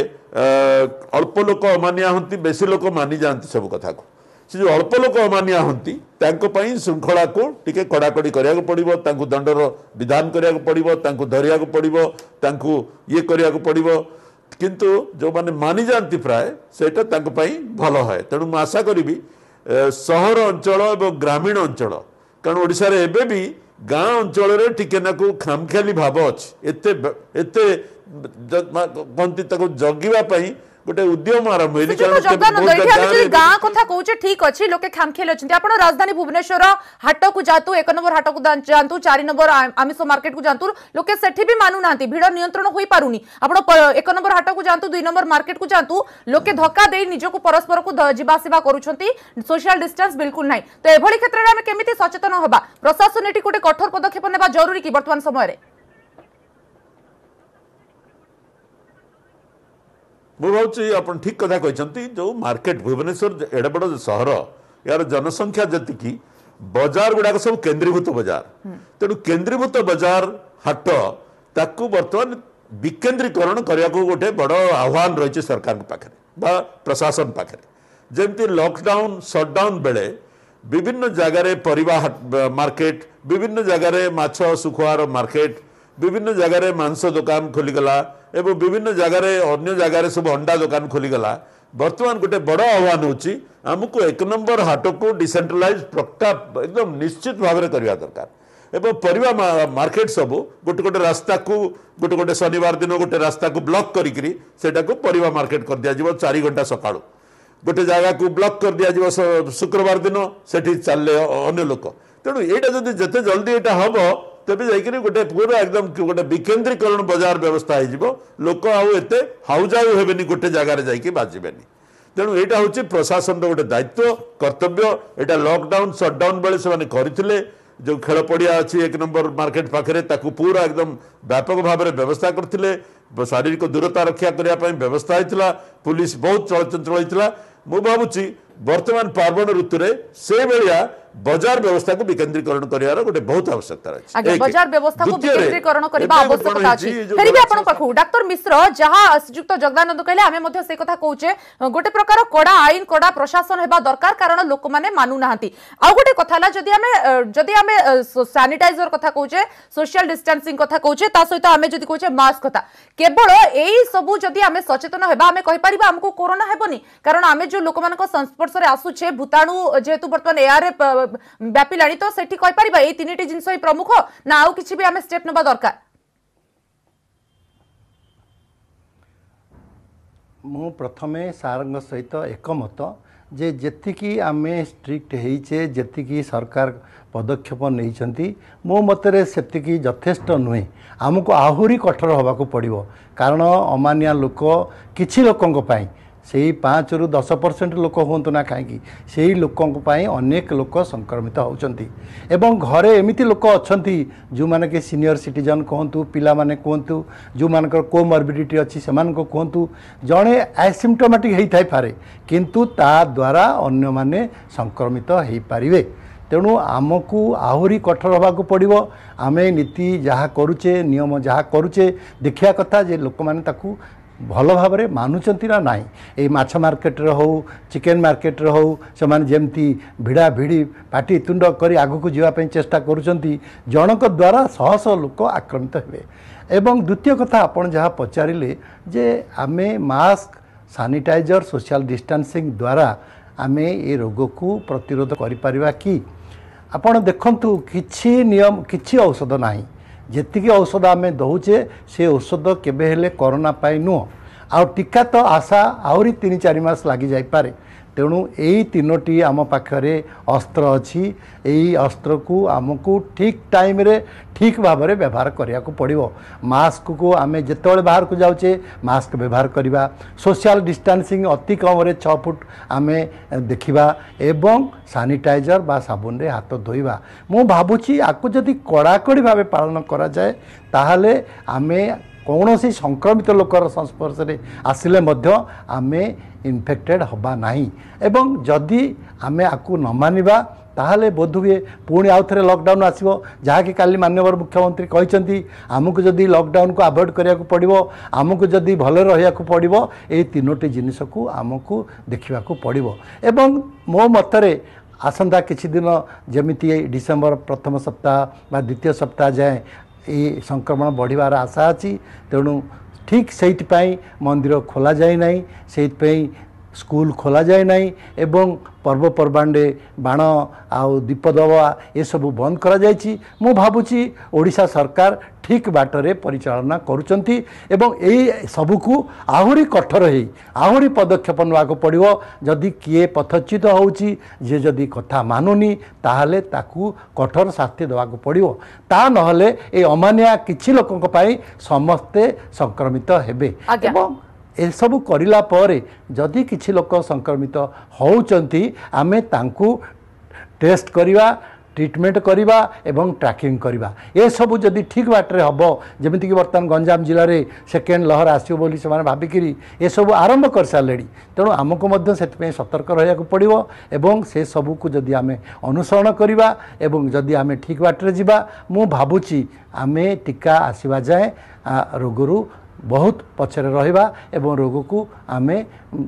Speaker 3: ଅଳ୍ପ ଲୋକ ଅମାନିଆ ହୁଅନ୍ତି ବେଶୀ ଲୋକ ମାନିଯାଆନ୍ତି ସବୁ କଥାକୁ ସେ ଯେଉଁ ଅଳ୍ପ ଲୋକ ଅମାନିଆ ହୁଅନ୍ତି ତାଙ୍କ ପାଇଁ ଶୃଙ୍ଖଳାକୁ ଟିକିଏ କଡ଼ାକଡ଼ି କରିବାକୁ ପଡ଼ିବ ତାଙ୍କୁ ଦଣ୍ଡର ବିଧାନ କରିବାକୁ ପଡ଼ିବ ତାଙ୍କୁ ଧରିବାକୁ ପଡ଼ିବ ତାଙ୍କୁ ଇଏ କରିବାକୁ ପଡ଼ିବ କିନ୍ତୁ ଯେଉଁମାନେ ମାନିଯାଆନ୍ତି ପ୍ରାୟ ସେଇଟା ତାଙ୍କ ପାଇଁ ଭଲ ହୁଏ ତେଣୁ ମୁଁ ଆଶା କରିବି ସହର ଅଞ୍ଚଳ ଏବଂ ଗ୍ରାମୀଣ ଅଞ୍ଚଳ କାରଣ ଓଡ଼ିଶାରେ ଏବେ ବି ଗାଁ ଅଞ୍ଚଳରେ ଟିକେ ନାକୁ ଖାମଖିଆଲି ଭାବ ଅଛି ଏତେ ଏତେ କହନ୍ତି ତାକୁ ଜଗିବା ପାଇଁ ওটে উদ্যোগ মরা মেডিকেল কেও গাও
Speaker 1: কথা কোচে ঠিক আছে লোকে খামখেলচନ୍ତି आपण राजधानी भुवनेश्वरৰ হাটক যাতু এক নম্বৰ হাটক জানতু চাৰি নম্বৰ আমিসো মার্কেটক জানত লকে সেঠিবি মানু নাতি ভিড় নিয়ন্ত্রণ হ'ই পারুনি आपण এক নম্বৰ হাটক জানতু দুই নম্বৰ মার্কেটক জানতু লোকে ধক্কা দেই নিজক পরস্পরক দয় জিবা সেবা কৰুচନ୍ତି সোশ্যাল ডিসটেন্স বিলকুল নাই তো এভল ক্ষেত্ৰত আমি কেমতে সচেতন হবা প্রশাসনটি কোটে কঠোৰ পদক্ষেপ নেবা জৰুৰী কি বৰ্তমান সময়ৰে
Speaker 3: ମୁଁ ଭାବୁଛି ଆପଣ ଠିକ୍ କଥା କହିଛନ୍ତି ଯେଉଁ ମାର୍କେଟ ଭୁବନେଶ୍ୱର ଏଡ଼େ ବଡ଼ ସହର ଏହାର ଜନସଂଖ୍ୟା ଯେତିକି ବଜାର ଗୁଡ଼ାକ ସବୁ କେନ୍ଦ୍ରୀଭୂତ ବଜାର ତେଣୁ କେନ୍ଦ୍ରୀଭୂତ ବଜାର ହାଟ ତାକୁ ବର୍ତ୍ତମାନ ବିକେନ୍ଦ୍ରୀକରଣ କରିବାକୁ ଗୋଟେ ବଡ଼ ଆହ୍ୱାନ ରହିଛି ସରକାରଙ୍କ ପାଖରେ ବା ପ୍ରଶାସନ ପାଖରେ ଯେମିତି ଲକ୍ଡାଉନ୍ ସଟ୍ଡାଉନ୍ ବେଳେ ବିଭିନ୍ନ ଜାଗାରେ ପରିବା ମାର୍କେଟ ବିଭିନ୍ନ ଜାଗାରେ ମାଛ ଶୁଖୁଆର ମାର୍କେଟ ବିଭିନ୍ନ ଜାଗାରେ ମାଂସ ଦୋକାନ ଖୋଲିଗଲା ଏବଂ ବିଭିନ୍ନ ଜାଗାରେ ଅନ୍ୟ ଜାଗାରେ ସବୁ ଅଣ୍ଡା ଦୋକାନ ଖୋଲିଗଲା ବର୍ତ୍ତମାନ ଗୋଟେ ବଡ଼ ଆହ୍ୱାନ ହେଉଛି ଆମକୁ ଏକ ନମ୍ବର ହାଟକୁ ଡିସେଣ୍ଟ୍ରାଲାଇଜ୍ ପ୍ରକା ଏକଦମ ନିଶ୍ଚିତ ଭାବରେ କରିବା ଦରକାର ଏବଂ ପରିବା ମାର୍କେଟ ସବୁ ଗୋଟେ ଗୋଟେ ରାସ୍ତାକୁ ଗୋଟେ ଗୋଟେ ଶନିବାର ଦିନ ଗୋଟେ ରାସ୍ତାକୁ ବ୍ଲକ୍ କରିକିରି ସେଇଟାକୁ ପରିବା ମାର୍କେଟ କରିଦିଆଯିବ ଚାରି ଘଣ୍ଟା ସକାଳୁ ଗୋଟେ ଜାଗାକୁ ବ୍ଲକ୍ କରିଦିଆଯିବ ଶୁକ୍ରବାର ଦିନ ସେଠି ଚାଲିଲେ ଅନ୍ୟ ଲୋକ ତେଣୁ ଏଇଟା ଯଦି ଯେତେ ଜଲ୍ଦି ଏଇଟା ହେବ तेज जा गोटे पूरा एकदम गोटे विकेन्द्रीकरण बजार व्यवस्था होक आते हाउजाऊ हे गोटे जगार जाजबे तेणु यहाँ हूँ प्रशासन रोटे दायित्व कर्तव्य यहाँ लकडाउन सटडाउन बेले से जो खेल पड़िया अच्छी एक नंबर मार्केट पाखे पूरा एकदम व्यापक भाव में व्यवस्था करते शारीरिक दूरता रक्षा करने होता पुलिस बहुत चलचंचल होता मुझे मुझुच्ची बर्तमान पार्वण ऋतु से भाया ବଜାର ବ୍ୟବସ୍ଥାକୁ ବିକେନ୍ଦ୍ରୀକରଣ କରିବାର ଗୋଟେ ବହୁତ ଆବଶ୍ୟକତା ରହିଛି ଆଜ୍ଞା ବଜାର ବ୍ୟବସ୍ଥାକୁ ବିକେନ୍ଦ୍ରୀକରଣ କରିବା ଆବଶ୍ୟକତା ଅଛି ଫେରି ବି ଆପଣଙ୍କ
Speaker 1: ପାଖକୁ ଡାକ୍ତର ମିଶ୍ର ଯାହା ଶ୍ରୀଯୁକ୍ତ ଜଗଦାନନ୍ଦ କହିଲେ ଆମେ ମଧ୍ୟ ସେ କଥା କହୁଛେ ଗୋଟେ ପ୍ରକାର କଡ଼ା ଆଇନ କଡ଼ା ପ୍ରଶାସନ ହେବା ଦରକାର କାରଣ ଲୋକମାନେ ମାନୁନାହାନ୍ତି ଆଉ ଗୋଟେ କଥା ହେଲା ଯଦି ଆମେ ଯଦି ଆମେ ସାନିଟାଇଜର କଥା କହୁଛେ ସୋସିଆଲ ଡିଷ୍ଟାନ୍ସିଂ କଥା କହୁଛେ ତା ସହିତ ଆମେ ଯଦି କହୁଛେ ମାସ୍କ କଥା କେବଳ ଏଇ ସବୁ ଯଦି ଆମେ ସଚେତନ ହେବା ଆମେ କହିପାରିବା ଆମକୁ କରୋନା ହେବନି କାରଣ ଆମେ ଯୋଉ ଲୋକମାନଙ୍କ ସଂସ୍ପର୍ଶରେ ଆସୁଛେ ଭୂତାଣୁ ଯେହେତୁ ବର୍ତ୍ତମାନ ଏଆର୍ଏ ବ୍ୟାପିଲାଣି ତ ସେଠି କହିପାରିବା ଏଇ ତିନିଟି ଜିନିଷ ହିଁ ପ୍ରମୁଖ ନା ଆଉ କିଛି ବି ଆମେ ଷ୍ଟେପ୍ ନେବା ଦରକାର
Speaker 2: ମୁଁ ପ୍ରଥମେ ସାର୍ଙ୍କ ସହିତ ଏକମତ ଯେ ଯେତିକି ଆମେ ଷ୍ଟ୍ରିକ୍ଟ ହେଇଛେ ଯେତିକି ସରକାର ପଦକ୍ଷେପ ନେଇଛନ୍ତି ମୋ ମତରେ ସେତିକି ଯଥେଷ୍ଟ ନୁହେଁ ଆମକୁ ଆହୁରି କଠୋର ହେବାକୁ ପଡ଼ିବ କାରଣ ଅମାନିଆ ଲୋକ କିଛି ଲୋକଙ୍କ ପାଇଁ ସେଇ ପାଞ୍ଚରୁ ଦଶ ପରସେଣ୍ଟ ଲୋକ ହୁଅନ୍ତୁ ନା କାହିଁକି ସେଇ ଲୋକଙ୍କ ପାଇଁ ଅନେକ ଲୋକ ସଂକ୍ରମିତ ହେଉଛନ୍ତି ଏବଂ ଘରେ ଏମିତି ଲୋକ ଅଛନ୍ତି ଯେଉଁମାନେ କି ସିନିୟର ସିଟିଜନ୍ କୁହନ୍ତୁ ପିଲାମାନେ କୁହନ୍ତୁ ଯେଉଁମାନଙ୍କର କୋମର୍ବିଡିଟି ଅଛି ସେମାନଙ୍କୁ କୁହନ୍ତୁ ଜଣେ ଆସିମ୍ଟୋମାଟିକ୍ ହେଇଥାଇପାରେ କିନ୍ତୁ ତା ଦ୍ୱାରା ଅନ୍ୟମାନେ ସଂକ୍ରମିତ ହୋଇପାରିବେ ତେଣୁ ଆମକୁ ଆହୁରି କଠୋର ହେବାକୁ ପଡ଼ିବ ଆମେ ନୀତି ଯାହା କରୁଛେ ନିୟମ ଯାହା କରୁଛେ ଦେଖିବା କଥା ଯେ ଲୋକମାନେ ତାକୁ ଭଲ ଭାବରେ ମାନୁଛନ୍ତି ନା ନାହିଁ ଏଇ ମାଛ ମାର୍କେଟରେ ହେଉ ଚିକେନ୍ ମାର୍କେଟରେ ହେଉ ସେମାନେ ଯେମିତି ଭିଡ଼ା ଭିଡ଼ି ପାଟିତୁଣ୍ଡ କରି ଆଗକୁ ଯିବା ପାଇଁ ଚେଷ୍ଟା କରୁଛନ୍ତି ଜଣଙ୍କ ଦ୍ୱାରା ଶହ ଶହ ଲୋକ ଆକ୍ରାନ୍ତ ହେବେ ଏବଂ ଦ୍ୱିତୀୟ କଥା ଆପଣ ଯାହା ପଚାରିଲେ ଯେ ଆମେ ମାସ୍କ ସାନିଟାଇଜର ସୋସିଆଲ ଡିଷ୍ଟାନ୍ସିଂ ଦ୍ୱାରା ଆମେ ଏ ରୋଗକୁ ପ୍ରତିରୋଧ କରିପାରିବା କି ଆପଣ ଦେଖନ୍ତୁ କିଛି ନିୟମ କିଛି ଔଷଧ ନାହିଁ ଯେତିକି ଔଷଧ ଆମେ ଦେଉଛେ ସେ ଔଷଧ କେବେ ହେଲେ କରୋନା ପାଇଁ ନୁହଁ ଆଉ ଟୀକା ତ ଆଶା ଆହୁରି ତିନି ଚାରି ମାସ ଲାଗିଯାଇପାରେ ତେଣୁ ଏଇ ତିନୋଟି ଆମ ପାଖରେ ଅସ୍ତ୍ର ଅଛି ଏଇ ଅସ୍ତ୍ରକୁ ଆମକୁ ଠିକ୍ ଟାଇମ୍ରେ ଠିକ୍ ଭାବରେ ବ୍ୟବହାର କରିବାକୁ ପଡ଼ିବ ମାସ୍କକୁ ଆମେ ଯେତେବେଳେ ବାହାରକୁ ଯାଉଛେ ମାସ୍କ ବ୍ୟବହାର କରିବା ସୋସିଆଲ୍ ଡିଷ୍ଟାନ୍ସିଂ ଅତି କମ୍ରେ ଛଅ ଫୁଟ ଆମେ ଦେଖିବା ଏବଂ ସାନିଟାଇଜର୍ ବା ସାବୁନରେ ହାତ ଧୋଇବା ମୁଁ ଭାବୁଛି ଆକୁ ଯଦି କଡ଼ାକଡ଼ି ଭାବେ ପାଳନ କରାଯାଏ ତାହେଲେ ଆମେ କୌଣସି ସଂକ୍ରମିତ ଲୋକର ସଂସ୍ପର୍ଶରେ ଆସିଲେ ମଧ୍ୟ ଆମେ ଇନଫେକ୍ଟେଡ଼୍ ହେବା ନାହିଁ ଏବଂ ଯଦି ଆମେ ଆକୁ ନ ମାନିବା ତାହେଲେ ବୋଧହୁଏ ପୁଣି ଆଉ ଥରେ ଲକଡାଉନ୍ ଆସିବ ଯାହାକି କାଲି ମାନ୍ୟବର ମୁଖ୍ୟମନ୍ତ୍ରୀ କହିଛନ୍ତି ଆମକୁ ଯଦି ଲକଡାଉନକୁ ଆଭଏଡ଼୍ କରିବାକୁ ପଡ଼ିବ ଆମକୁ ଯଦି ଭଲରେ ରହିବାକୁ ପଡ଼ିବ ଏଇ ତିନୋଟି ଜିନିଷକୁ ଆମକୁ ଦେଖିବାକୁ ପଡ଼ିବ ଏବଂ ମୋ ମତରେ ଆସନ୍ତା କିଛି ଦିନ ଯେମିତି ଡିସେମ୍ବର ପ୍ରଥମ ସପ୍ତାହ ବା ଦ୍ୱିତୀୟ ସପ୍ତାହ ଯାଏଁ এই সংক্রমণ বଢ଼িবার আশা ଅଛି ତେଣୁ ঠিক ସେଇଥିପାଇଁ ମନ୍ଦିର ଖୋଲାଯାଇ ନାହିଁ ସେଇଥିପାଇଁ ସ୍କୁଲ ଖୋଲାଯାଏ ନାହିଁ ଏବଂ ପର୍ବପର୍ବାଣୀରେ ବାଣ ଆଉ ଦୀପଦବା ଏସବୁ ବନ୍ଦ କରାଯାଇଛି ମୁଁ ଭାବୁଛି ଓଡ଼ିଶା ସରକାର ଠିକ୍ ବାଟରେ ପରିଚାଳନା କରୁଛନ୍ତି ଏବଂ ଏଇ ସବୁକୁ ଆହୁରି କଠୋର ହେଇ ଆହୁରି ପଦକ୍ଷେପ ନେବାକୁ ପଡ଼ିବ ଯଦି କିଏ ପଥଚ୍ୟୁତ ହେଉଛି ଯିଏ ଯଦି କଥା ମାନୁନି ତାହେଲେ ତାକୁ କଠୋର ଶାସ୍ତି ଦେବାକୁ ପଡ଼ିବ ତା ନହେଲେ ଏଇ ଅମାନିଆ କିଛି ଲୋକଙ୍କ ପାଇଁ ସମସ୍ତେ ସଂକ୍ରମିତ ହେବେ ଏବଂ ଏସବୁ କରିଲା ପରେ ଯଦି କିଛି ଲୋକ ସଂକ୍ରମିତ ହେଉଛନ୍ତି ଆମେ ତାଙ୍କୁ ଟେଷ୍ଟ କରିବା ଟ୍ରିଟମେଣ୍ଟ କରିବା ଏବଂ ଟ୍ରାକିଂ କରିବା ଏସବୁ ଯଦି ଠିକ୍ ବାଟରେ ହେବ ଯେମିତିକି ବର୍ତ୍ତମାନ ଗଞ୍ଜାମ ଜିଲ୍ଲାରେ ସେକେଣ୍ଡ ଲହର ଆସିବ ବୋଲି ସେମାନେ ଭାବିକିରି ଏସବୁ ଆରମ୍ଭ କରିସାରିଲେଣି ତେଣୁ ଆମକୁ ମଧ୍ୟ ସେଥିପାଇଁ ସତର୍କ ରହିବାକୁ ପଡ଼ିବ ଏବଂ ସେସବୁକୁ ଯଦି ଆମେ ଅନୁସରଣ କରିବା ଏବଂ ଯଦି ଆମେ ଠିକ୍ ବାଟରେ ଯିବା ମୁଁ ଭାବୁଛି ଆମେ ଟୀକା ଆସିବା ଯାଏଁ ରୋଗରୁ ବହୁତ ପଛରେ ରହିବା ଏବଂ ରୋଗକୁ ଆମେ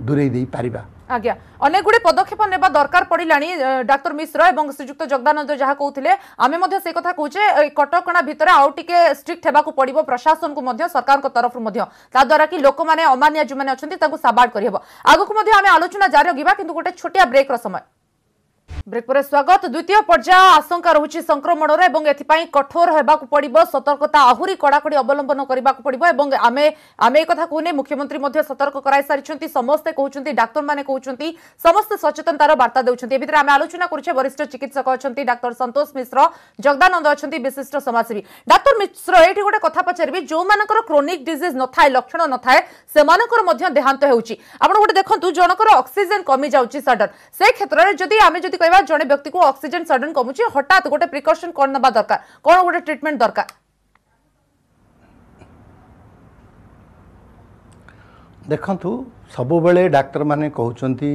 Speaker 2: ଦୂରେଇ ଦେଇପାରିବା
Speaker 1: ଆଜ୍ଞା ଅନେକ ଗୁଡ଼ିଏ ପଦକ୍ଷେପ ନେବା ଦରକାର ପଡ଼ିଲାଣି ଡାକ୍ତର ମିଶ୍ର ଏବଂ ଶ୍ରୀଯୁକ୍ତ ଜଗଦାନନ୍ଦ ଯାହା କହୁଥିଲେ ଆମେ ମଧ୍ୟ ସେ କଥା କହୁଛେ କଟକଣା ଭିତରେ ଆଉ ଟିକେ ଷ୍ଟ୍ରିକ୍ଟ ହେବାକୁ ପଡ଼ିବ ପ୍ରଶାସନକୁ ମଧ୍ୟ ସରକାରଙ୍କ ତରଫରୁ ମଧ୍ୟ ତାଦ୍ୱାରା କି ଲୋକମାନେ ଅମାନିଆ ଯେଉଁମାନେ ଅଛନ୍ତି ତାଙ୍କୁ ସାବାଡ଼ କରିହେବ ଆଗକୁ ମଧ୍ୟ ଆମେ ଆଲୋଚନା ଜାରି ରଖିବା କିନ୍ତୁ ଗୋଟେ ଛୋଟିଆ ବ୍ରେକ୍ର ସମୟ ব্রেক পরে স্বাগত দ্বিতীয় পর্যায় আশঙ্কা রয়েছে সংক্রমণের এবং এথিপাই কঠোর হওয়া পড়ব সতর্কতা আহুরি কড়াকড়ি অবলম্বন করা পড়ব এবং আমি আমি এই কথা কুনে মুখ্যমন্ত্রী সতর্ক করাই সারি সমস্তে কুমার ডাক্তার মানে কুমার সমস্তে সচেতনতার বার্তা দেওয়া এ ভিতরে আমি আলোচনা করছে বরিষ্ঠ চিকিৎসক অনেক ডাক্তার সন্তোষ মিশ্র জগদানন্দ অনেক বিশিষ্ট সমাজসেবী ডাক্তার মিশ্র এটি গোটে কথা পচারি যার ক্রোনিক ডিজিজ নথায় লক্ষণ নথায় সে দেহান্ত হচ্ছে আপনার গোটে দেখুন জনকর অক্সিজেন কমি যাচ্ছে সডন সে ক্ষেত্রে যদি আমি যদি কহ ଖାଇବା ଜଣେ ବ୍ୟକ୍ତିକୁ ଅକ୍ସିଜେନ୍ ସଡନ୍ କମୁଛି ହଠାତ୍ ଗୋଟେ ପ୍ରିକସନ୍ କ'ଣ ନେବା ଦରକାର କ'ଣ ଗୋଟେ ଟ୍ରିଟମେଣ୍ଟ ଦରକାର
Speaker 2: ଦେଖନ୍ତୁ ସବୁବେଳେ ଡାକ୍ତରମାନେ କହୁଛନ୍ତି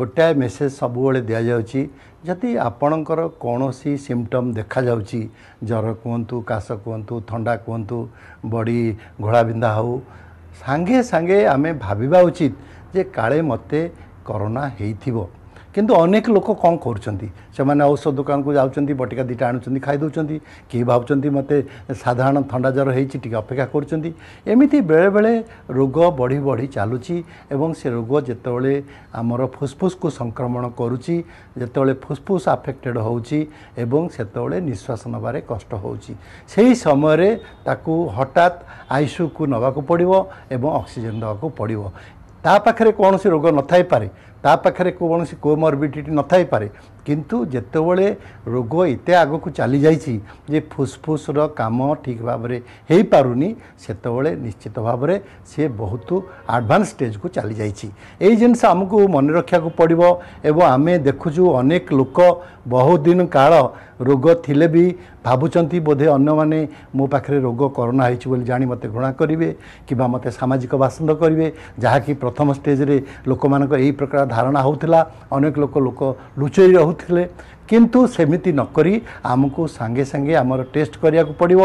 Speaker 2: ଗୋଟାଏ ମେସେଜ୍ ସବୁବେଳେ ଦିଆଯାଉଛି ଯଦି ଆପଣଙ୍କର କୌଣସି ସିମ୍ପଟମ୍ ଦେଖାଯାଉଛି ଜ୍ୱର କୁହନ୍ତୁ କାଶ କୁହନ୍ତୁ ଥଣ୍ଡା କୁହନ୍ତୁ ବଡ଼ି ଘୋଳାବିନ୍ଧା ହେଉ ସାଙ୍ଗେ ସାଙ୍ଗେ ଆମେ ଭାବିବା ଉଚିତ ଯେ କାଳେ ମୋତେ କରୋନା ହେଇଥିବ କିନ୍ତୁ ଅନେକ ଲୋକ କ'ଣ କରୁଛନ୍ତି ସେମାନେ ଔଷଧ ଦୋକାନକୁ ଯାଉଛନ୍ତି ବଟିକା ଦୁଇଟା ଆଣୁଛନ୍ତି ଖାଇଦେଉଛନ୍ତି କିଏ ଭାବୁଛନ୍ତି ମୋତେ ସାଧାରଣ ଥଣ୍ଡା ଜ୍ୱର ହେଇଛି ଟିକେ ଅପେକ୍ଷା କରୁଛନ୍ତି ଏମିତି ବେଳେବେଳେ ରୋଗ ବଢ଼ି ବଢ଼ି ଚାଲୁଛି ଏବଂ ସେ ରୋଗ ଯେତେବେଳେ ଆମର ଫୁସ୍ଫୁସ୍କୁ ସଂକ୍ରମଣ କରୁଛି ଯେତେବେଳେ ଫୁସ୍ଫୁସ୍ ଆଫେକ୍ଟେଡ଼୍ ହେଉଛି ଏବଂ ସେତେବେଳେ ନିଶ୍ୱାସ ନେବାରେ କଷ୍ଟ ହେଉଛି ସେହି ସମୟରେ ତାକୁ ହଠାତ୍ ଆଇସିୟୁକୁ ନେବାକୁ ପଡ଼ିବ ଏବଂ ଅକ୍ସିଜେନ୍ ଦେବାକୁ ପଡ଼ିବ ତା ପାଖରେ କୌଣସି ରୋଗ ନଥାଇପାରେ ତା ପାଖରେ କୌଣସି କୋମର୍ବିଡିଟି ନଥାଇପାରେ କିନ୍ତୁ ଯେତେବେଳେ ରୋଗ ଏତେ ଆଗକୁ ଚାଲିଯାଇଛି ଯେ ଫୁସ୍ଫୁସ୍ର କାମ ଠିକ୍ ଭାବରେ ହୋଇପାରୁନି ସେତେବେଳେ ନିଶ୍ଚିତ ଭାବରେ ସେ ବହୁତ ଆଡ଼ଭାନ୍ସ ଷ୍ଟେଜ୍କୁ ଚାଲିଯାଇଛି ଏଇ ଜିନିଷ ଆମକୁ ମନେ ରଖିବାକୁ ପଡ଼ିବ ଏବଂ ଆମେ ଦେଖୁଛୁ ଅନେକ ଲୋକ ବହୁଦିନ କାଳ ରୋଗ ଥିଲେ ବି ଭାବୁଛନ୍ତି ବୋଧେ ଅନ୍ୟମାନେ ମୋ ପାଖରେ ରୋଗ କରୋନା ହେଇଛି ବୋଲି ଜାଣି ମୋତେ ଘୃଣା କରିବେ କିମ୍ବା ମୋତେ ସାମାଜିକ ବାସନ୍ଦ କରିବେ ଯାହାକି ପ୍ରଥମ ଷ୍ଟେଜ୍ରେ ଲୋକମାନଙ୍କ ଏହି ପ୍ରକାର ଧାରଣା ହେଉଥିଲା ଅନେକ ଲୋକ ଲୋକ ଲୁଚେଇ ରହୁଥିଲେ କିନ୍ତୁ ସେମିତି ନକରି ଆମକୁ ସାଙ୍ଗେ ସାଙ୍ଗେ ଆମର ଟେଷ୍ଟ କରିବାକୁ ପଡ଼ିବ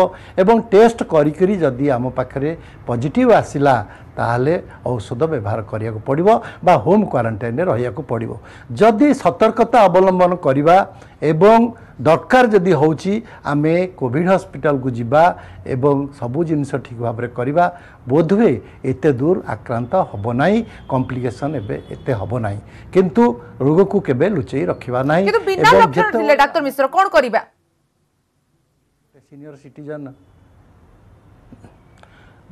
Speaker 2: ଏବଂ ଟେଷ୍ଟ କରିକରି ଯଦି ଆମ ପାଖରେ ପଜିଟିଭ୍ ଆସିଲା ତାହେଲେ ଔଷଧ ବ୍ୟବହାର କରିବାକୁ ପଡ଼ିବ ବା ହୋମ୍ କ୍ୱାରେଣ୍ଟାଇନ୍ରେ ରହିବାକୁ ପଡ଼ିବ ଯଦି ସତର୍କତା ଅବଲମ୍ବନ କରିବା ଏବଂ ଦରକାର ଯଦି ହେଉଛି ଆମେ କୋଭିଡ଼ ହସ୍ପିଟାଲକୁ ଯିବା ଏବଂ ସବୁ ଜିନିଷ ଠିକ୍ ଭାବରେ କରିବା ବୋଧହୁଏ ଏତେ ଦୂର ଆକ୍ରାନ୍ତ ହେବ ନାହିଁ କମ୍ପ୍ଲିକେସନ୍ ଏବେ ଏତେ ହେବ ନାହିଁ କିନ୍ତୁ ରୋଗକୁ କେବେ ଲୁଚେଇ ରଖିବା ନାହିଁ ଡାକ୍ତର
Speaker 1: ମିଶ୍ର କ'ଣ କରିବା
Speaker 2: ସିନିୟର ସିଟିଜେନ୍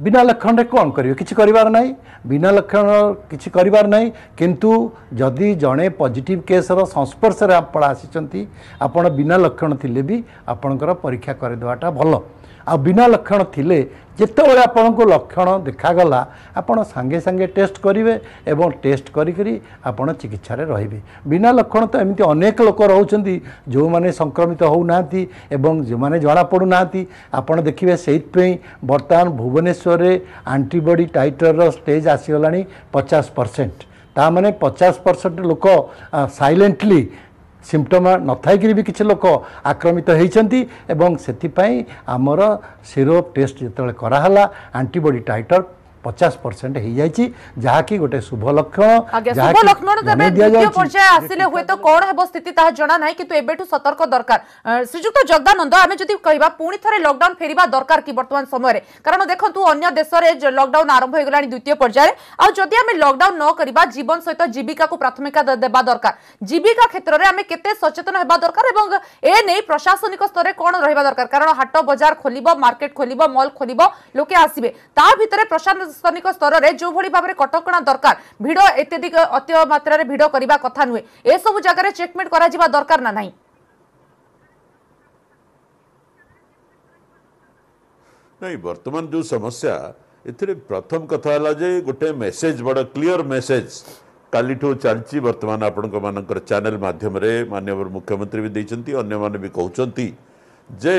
Speaker 2: ବିନା ଲକ୍ଷଣରେ କ'ଣ କରିବେ କିଛି କରିବାର ନାହିଁ ବିନା ଲକ୍ଷଣ କିଛି କରିବାର ନାହିଁ କିନ୍ତୁ ଯଦି ଜଣେ ପଜିଟିଭ୍ କେସ୍ର ସଂସ୍ପର୍ଶରେ ଆପଣ ଆସିଛନ୍ତି ଆପଣ ବିନା ଲକ୍ଷଣ ଥିଲେ ବି ଆପଣଙ୍କର ପରୀକ୍ଷା କରିଦେବାଟା ଭଲ ଆଉ ବିନା ଲକ୍ଷଣ ଥିଲେ ଯେତେବେଳେ ଆପଣଙ୍କୁ ଲକ୍ଷଣ ଦେଖାଗଲା ଆପଣ ସାଙ୍ଗେ ସାଙ୍ଗେ ଟେଷ୍ଟ କରିବେ ଏବଂ ଟେଷ୍ଟ କରିକରି ଆପଣ ଚିକିତ୍ସାରେ ରହିବେ ବିନା ଲକ୍ଷଣ ତ ଏମିତି ଅନେକ ଲୋକ ରହୁଛନ୍ତି ଯେଉଁମାନେ ସଂକ୍ରମିତ ହେଉନାହାନ୍ତି ଏବଂ ଯେଉଁମାନେ ଜଣାପଡ଼ୁନାହାନ୍ତି ଆପଣ ଦେଖିବେ ସେଇଥିପାଇଁ ବର୍ତ୍ତମାନ ଭୁବନେଶ୍ୱରରେ ଆଣ୍ଟିବଡ଼ି ଟାଇଟରର ଷ୍ଟେଜ୍ ଆସିଗଲାଣି ପଚାଶ ପରସେଣ୍ଟ ତା ମାନେ ପଚାଶ ପରସେଣ୍ଟ ଲୋକ ସାଇଲେଣ୍ଟଲି ସିମ୍ପଟମ୍ ନଥାଇକିରି ବି କିଛି ଲୋକ ଆକ୍ରମିତ ହୋଇଛନ୍ତି ଏବଂ ସେଥିପାଇଁ ଆମର ସିରୋ ଟେଷ୍ଟ ଯେତେବେଳେ କରାହେଲା ଆଣ୍ଟିବଡ଼ି ଟାଇଟର ପଚାଶ ପରସେଣ୍ଟ ହେଇଯାଇଛି ଯାହାକି ଗୋଟେ ଶୁଭ ଲକ୍ଷଣ ଶୁଭ ଲକ୍ଷଣ ତେବେ ଦ୍ୱିତୀୟ ପର୍ଯ୍ୟାୟ ଆସିଲେ
Speaker 1: ହୁଏତ କ'ଣ ହେବ ସ୍ଥିତି ତାହା ଜଣା ନାହିଁ କିନ୍ତୁ ଏବେଠୁ ସତର୍କ ଦରକାର ଶ୍ରୀଯୁକ୍ତ ଜଗଦାନନ୍ଦ ଆମେ ଯଦି କହିବା ପୁଣି ଥରେ ଲକଡାଉନ ଫେରିବା ଦରକାର କି ବର୍ତ୍ତମାନ ସମୟରେ କାରଣ ଦେଖନ୍ତୁ ଅନ୍ୟ ଦେଶରେ ଲକଡାଉନ ଆରମ୍ଭ ହୋଇଗଲାଣି ଦ୍ୱିତୀୟ ପର୍ଯ୍ୟାୟରେ ଆଉ ଯଦି ଆମେ ଲକଡାଉନ ନ କରିବା ଜୀବନ ସହିତ ଜୀବିକାକୁ ପ୍ରାଥମିକତା ଦେବା ଦରକାର ଜୀବିକା କ୍ଷେତ୍ରରେ ଆମେ କେତେ ସଚେତନ ହେବା ଦରକାର ଏବଂ ଏ ନେଇ ପ୍ରଶାସନିକ ସ୍ତରରେ କ'ଣ ରହିବା ଦରକାର କାରଣ ହାଟ ବଜାର ଖୋଲିବ ମାର୍କେଟ ଖୋଲିବ ମଲ୍ ଖୋଲିବ ଲୋକେ ଆସିବେ ତା ଭିତରେ ପ୍ରଶାସନ ପ୍ରଶାସନିକ ସ୍ତରରେ ଯେଉଁଭଳି ଭାବରେ କଟକଣା ଦରକାର ଭିଡ଼ ଅତ୍ୟଧିକ ଅତିମାତ୍ରାରେ ଭିଡ଼ କରିବା କଥା ନୁହେଁ ଏସବୁ ଜାଗାରେ ଚେକମେଣ୍ଟ କରାଯିବା ଦରକାର ନା ନାହିଁ
Speaker 3: ନାଇଁ ବର୍ତ୍ତମାନ ଯେଉଁ ସମସ୍ୟା ଏଥିରେ ପ୍ରଥମ କଥା ହେଲା ଯେ ଗୋଟେ ମେସେଜ୍ ବଡ଼ କ୍ଲିଅର ମେସେଜ୍ କାଲିଠୁ ଚାଲିଛି ବର୍ତ୍ତମାନ ଆପଣଙ୍କ ମାନଙ୍କର ଚ୍ୟାନେଲ ମାଧ୍ୟମରେ ମାନ୍ୟବର ମୁଖ୍ୟମନ୍ତ୍ରୀ ବି ଦେଇଛନ୍ତି ଅନ୍ୟମାନେ ବି କହୁଛନ୍ତି ଯେ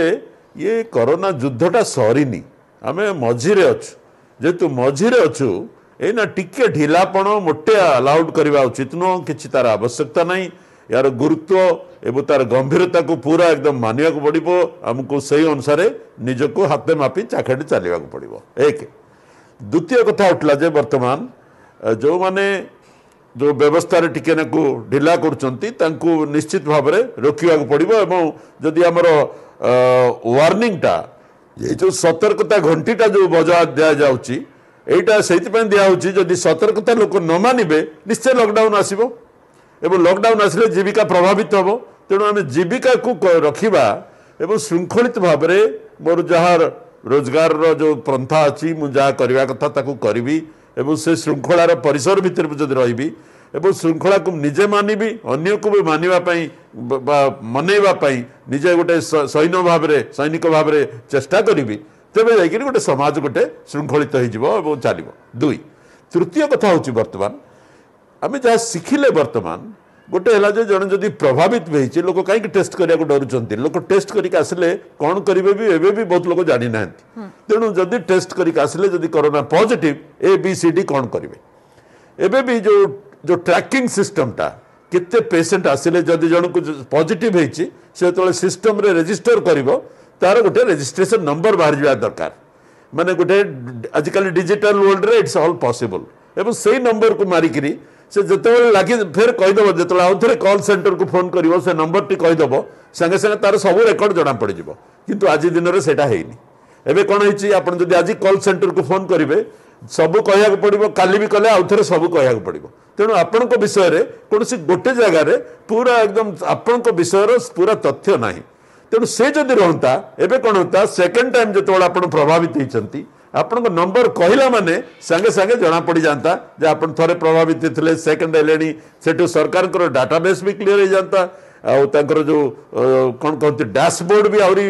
Speaker 3: ଇଏ କରୋନା ଯୁଦ୍ଧଟା ସରିନି ଆମେ ମଝିରେ ଅଛୁ ଯେହେତୁ ମଝିରେ ଅଛୁ ଏଇନା ଟିକେ ଢିଲାପଣ ମୋଟେ ଆଲାଉଡ୍ କରିବା ଉଚିତ ନୁହଁ କିଛି ତାର ଆବଶ୍ୟକତା ନାହିଁ ଏହାର ଗୁରୁତ୍ୱ ଏବଂ ତାର ଗମ୍ଭୀରତାକୁ ପୁରା ଏକଦମ ମାନିବାକୁ ପଡ଼ିବ ଆମକୁ ସେହି ଅନୁସାରେ ନିଜକୁ ହାତେ ମାପି ଚାଖେଟି ଚାଲିବାକୁ ପଡ଼ିବ ଏକ ଦ୍ୱିତୀୟ କଥା ଉଠିଲା ଯେ ବର୍ତ୍ତମାନ ଯେଉଁମାନେ ଯେଉଁ ବ୍ୟବସ୍ଥାରେ ଟିକେ ନାକୁ ଢିଲା କରୁଛନ୍ତି ତାଙ୍କୁ ନିଶ୍ଚିତ ଭାବରେ ରୋକିବାକୁ ପଡ଼ିବ ଏବଂ ଯଦି ଆମର ୱାର୍ଣ୍ଣିଂଟା ଏଇ ଯେଉଁ ସତର୍କତା ଘଣ୍ଟିଟା ଯେଉଁ ବଜାର ଦିଆଯାଉଛି ଏଇଟା ସେଇଥିପାଇଁ ଦିଆହେଉଛି ଯଦି ସତର୍କତା ଲୋକ ନ ମାନିବେ ନିଶ୍ଚୟ ଲକ୍ଡାଉନ୍ ଆସିବ ଏବଂ ଲକଡାଉନ୍ ଆସିଲେ ଜୀବିକା ପ୍ରଭାବିତ ହେବ ତେଣୁ ଆମେ ଜୀବିକାକୁ ରଖିବା ଏବଂ ଶୃଙ୍ଖଳିତ ଭାବରେ ମୋର ଯାହା ରୋଜଗାରର ଯେଉଁ ପନ୍ଥା ଅଛି ମୁଁ ଯାହା କରିବା କଥା ତାକୁ କରିବି ଏବଂ ସେ ଶୃଙ୍ଖଳାର ପରିସର ଭିତରେ ଯଦି ରହିବି ଏବଂ ଶୃଙ୍ଖଳାକୁ ନିଜେ ମାନିବି ଅନ୍ୟକୁ ବି ମାନିବା ପାଇଁ ବା ମନେଇବା ପାଇଁ ନିଜେ ଗୋଟେ ସୈନ୍ୟ ଭାବରେ ସୈନିକ ଭାବରେ ଚେଷ୍ଟା କରିବି ତେବେ ଯାଇକିରି ଗୋଟେ ସମାଜ ଗୋଟେ ଶୃଙ୍ଖଳିତ ହେଇଯିବ ଏବଂ ଚାଲିବ ଦୁଇ ତୃତୀୟ କଥା ହେଉଛି ବର୍ତ୍ତମାନ ଆମେ ଯାହା ଶିଖିଲେ ବର୍ତ୍ତମାନ ଗୋଟେ ହେଲା ଯେ ଜଣେ ଯଦି ପ୍ରଭାବିତ ବି ହେଇଛି ଲୋକ କାହିଁକି ଟେଷ୍ଟ କରିବାକୁ ଡରୁଛନ୍ତି ଲୋକ ଟେଷ୍ଟ କରିକି ଆସିଲେ କ'ଣ କରିବେ ବି ଏବେ ବି ବହୁତ ଲୋକ ଜାଣିନାହାନ୍ତି ତେଣୁ ଯଦି ଟେଷ୍ଟ କରିକି ଆସିଲେ ଯଦି corona positive A B C D କ'ଣ କରିବେ ଏବେ ବି ଯେଉଁ जो ଟ୍ରାକିଂ ସିଷ୍ଟମଟା କେତେ ପେସେଣ୍ଟ ଆସିଲେ ଯଦି ଜଣକୁ ପଜିଟିଭ ହେଇଛି ସେ ଯେତେବେଳେ ସିଷ୍ଟମରେ ରେଜିଷ୍ଟର କରିବ ତାର ଗୋଟେ ରେଜିଷ୍ଟ୍ରେସନ ନମ୍ବର ବାହାରିଯିବା ଦରକାର ମାନେ ଗୋଟେ ଆଜିକାଲି ଡିଜିଟାଲ ୱାର୍ଲଡରେ ଇଟ୍ସ ଅଲ୍ ପସିବଲ୍ ଏବଂ ସେଇ ନମ୍ବରକୁ ମାରିକିରି ସେ ଯେତେବେଳେ ଲାଗି ଫେର କହିଦେବ ଯେତେବେଳେ ଆଉ ଥରେ କଲ୍ ସେଣ୍ଟରକୁ ଫୋନ୍ କରିବ ସେ ନମ୍ବରଟି କହିଦେବ ସାଙ୍ଗେ ସାଙ୍ଗେ ତାର ସବୁ ରେକର୍ଡ ଜଣାପଡ଼ିଯିବ କିନ୍ତୁ ଆଜି ଦିନରେ ସେଇଟା ହେଇନି ଏବେ କ'ଣ ହେଇଛି ଆପଣ ଯଦି ଆଜି କଲ୍ ସେଣ୍ଟରକୁ ଫୋନ୍ କରିବେ ସବୁ କହିବାକୁ ପଡ଼ିବ କାଲି ବି କଲେ ଆଉ ଥରେ ସବୁ କହିବାକୁ ପଡ଼ିବ ତେଣୁ ଆପଣଙ୍କ ବିଷୟରେ କୌଣସି ଗୋଟେ ଜାଗାରେ ପୁରା ଏକଦମ ଆପଣଙ୍କ ବିଷୟର ପୁରା ତଥ୍ୟ ନାହିଁ ତେଣୁ ସେ ଯଦି ରହନ୍ତା ଏବେ କ'ଣ ହୁଅନ୍ତା ସେକେଣ୍ଡ ଟାଇମ୍ ଯେତେବେଳେ ଆପଣ ପ୍ରଭାବିତ ହେଇଛନ୍ତି ଆପଣଙ୍କ ନମ୍ବର କହିଲା ମାନେ ସାଙ୍ଗେ ସାଙ୍ଗେ ଜଣାପଡ଼ିଯାଆନ୍ତା ଯେ ଆପଣ ଥରେ ପ୍ରଭାବିତ ହେଇଥିଲେ ସେକେଣ୍ଡ ହେଲେଣି ସେଠୁ ସରକାରଙ୍କର ଡାଟାବେସ୍ ବି କ୍ଲିଅର୍ ହେଇଯାଆନ୍ତା ଆଉ ତାଙ୍କର ଯେଉଁ କ'ଣ କହନ୍ତି ଡ୍ୟାସବୋର୍ଡ଼ ବି ଆହୁରି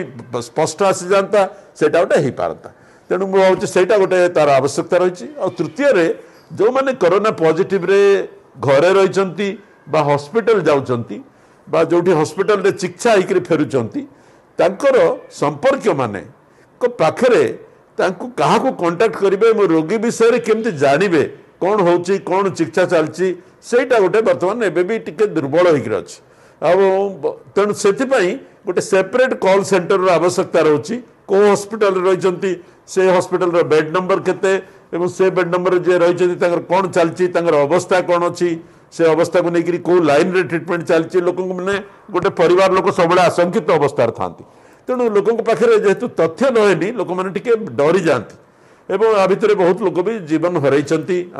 Speaker 3: ସ୍ପଷ୍ଟ ଆସିଯାଆନ୍ତା ସେଇଟା ଗୋଟେ ହେଇପାରନ୍ତା ତେଣୁ ମୁଁ ଭାବୁଛି ସେଇଟା ଗୋଟେ ତା'ର ଆବଶ୍ୟକତା ରହିଛି ଆଉ ତୃତୀୟରେ ଯେଉଁମାନେ କରୋନା ପଜିଟିଭରେ ଘରେ ରହିଛନ୍ତି ବା ହସ୍ପିଟାଲ ଯାଉଛନ୍ତି ବା ଯେଉଁଠି ହସ୍ପିଟାଲରେ ଚିକିତ୍ସା ହେଇକରି ଫେରୁଛନ୍ତି ତାଙ୍କର ସମ୍ପର୍କୀୟମାନେଙ୍କ ପାଖରେ ତାଙ୍କୁ କାହାକୁ କଣ୍ଟାକ୍ଟ କରିବେ ଏବଂ ରୋଗୀ ବିଷୟରେ କେମିତି ଜାଣିବେ କ'ଣ ହେଉଛି କ'ଣ ଚିକିତ୍ସା ଚାଲିଛି ସେଇଟା ଗୋଟେ ବର୍ତ୍ତମାନ ଏବେ ବି ଟିକିଏ ଦୁର୍ବଳ ହେଇକରି ଅଛି ଆଉ ତେଣୁ ସେଥିପାଇଁ ଗୋଟେ ସେପରେଟ୍ କଲ୍ ସେଣ୍ଟରର ଆବଶ୍ୟକତା ରହୁଛି को हस्पिटाल रही से हस्पिटाल बेड नंबर केते बेड नंबर जे रही कौन चलती अवस्था कौन अच्छी से अवस्था को लेकर कौ लाइन रे ट्रिटमेंट चलती लोक मैंने गोटे पर लोक सब आशंकित अवस्था था तेणु लोकों पाखे जेहेतु तथ्य नएनी लोक मैंने डरी जाती एवं या भितर बहुत लोग भी जीवन हर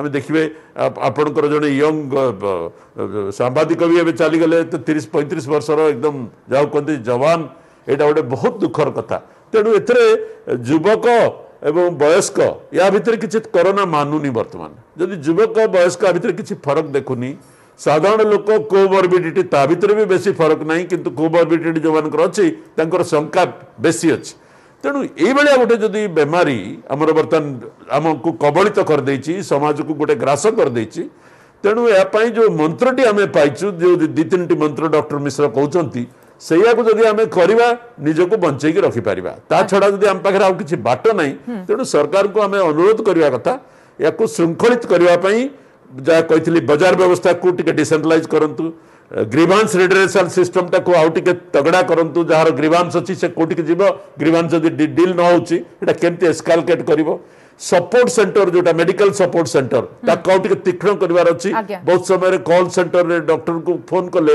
Speaker 3: आम देखिए आपणकर जो यंग सांबादिक भी एवं चलीगले तो तीस पैंतीस वर्षर एकदम जहाँ कहते जवान यहाँ गोटे बहुत दुखर कथा ତେଣୁ ଏଥିରେ ଯୁବକ ଏବଂ ବୟସ୍କ ୟା ଭିତରେ କିଛି କରୋନା ମାନୁନି ବର୍ତ୍ତମାନ ଯଦି ଯୁବକ ବୟସ୍କ ୟା ଭିତରେ କିଛି ଫରକ ଦେଖୁନି ସାଧାରଣ ଲୋକ କୋମର୍ବିଡିଟି ତା ଭିତରେ ବି ବେଶୀ ଫରକ ନାହିଁ କିନ୍ତୁ କୋମର୍ବିଡିଟି ଯେଉଁମାନଙ୍କର ଅଛି ତାଙ୍କର ଶଙ୍କା ବେଶୀ ଅଛି ତେଣୁ ଏଇଭଳିଆ ଗୋଟେ ଯଦି ବେମାରୀ ଆମର ବର୍ତ୍ତମାନ ଆମକୁ କବଳିତ କରିଦେଇଛି ସମାଜକୁ ଗୋଟେ ଗ୍ରାସ କରିଦେଇଛି ତେଣୁ ଏହା ପାଇଁ ଯେଉଁ ମନ୍ତ୍ରଟି ଆମେ ପାଇଛୁ ଯେଉଁ ଦୁଇ ତିନିଟି ମନ୍ତ୍ର ଡକ୍ଟର ମିଶ୍ର କହୁଛନ୍ତି ସେଇଆକୁ ଯଦି ଆମେ କରିବା ନିଜକୁ ବଞ୍ଚେଇକି ରଖିପାରିବା ତା ଛଡ଼ା ଯଦି ଆମ ପାଖରେ ଆଉ କିଛି ବାଟ ନାହିଁ ତେଣୁ ସରକାରଙ୍କୁ ଆମେ ଅନୁରୋଧ କରିବା କଥା ୟାକୁ ଶୃଙ୍ଖଳିତ କରିବା ପାଇଁ ଯାହା କହିଥିଲି ବଜାର ବ୍ୟବସ୍ଥାକୁ ଟିକେ ଡିସେଣ୍ଟ୍ରାଲାଇଜ୍ କରନ୍ତୁ ଗ୍ରିଭାନ୍ସ ରିଡରେସନ୍ ସିଷ୍ଟମଟାକୁ ଆଉ ଟିକେ ତଗଡ଼ା କରନ୍ତୁ ଯାହାର ଗ୍ରିଭାନ୍ସ ଅଛି ସେ କେଉଁଠିକି ଯିବ ଗ୍ରିଭାନ୍ସ ଯଦି ଡିଲ୍ ନ ହେଉଛି ଏଇଟା କେମିତି ଏସ୍କାଲକେଟ୍ କରିବ ସପୋର୍ଟ ସେଣ୍ଟର ଯୋଉଟା ମେଡିକାଲ ସପୋର୍ଟ ସେଣ୍ଟର ତାକୁ ଆଉ ଟିକେ ତୀକ୍ଷ୍ଣ କରିବାର ଅଛି ବହୁତ ସମୟରେ କଲ୍ ସେଣ୍ଟରରେ ଡକ୍ଟରଙ୍କୁ ଫୋନ୍ କଲେ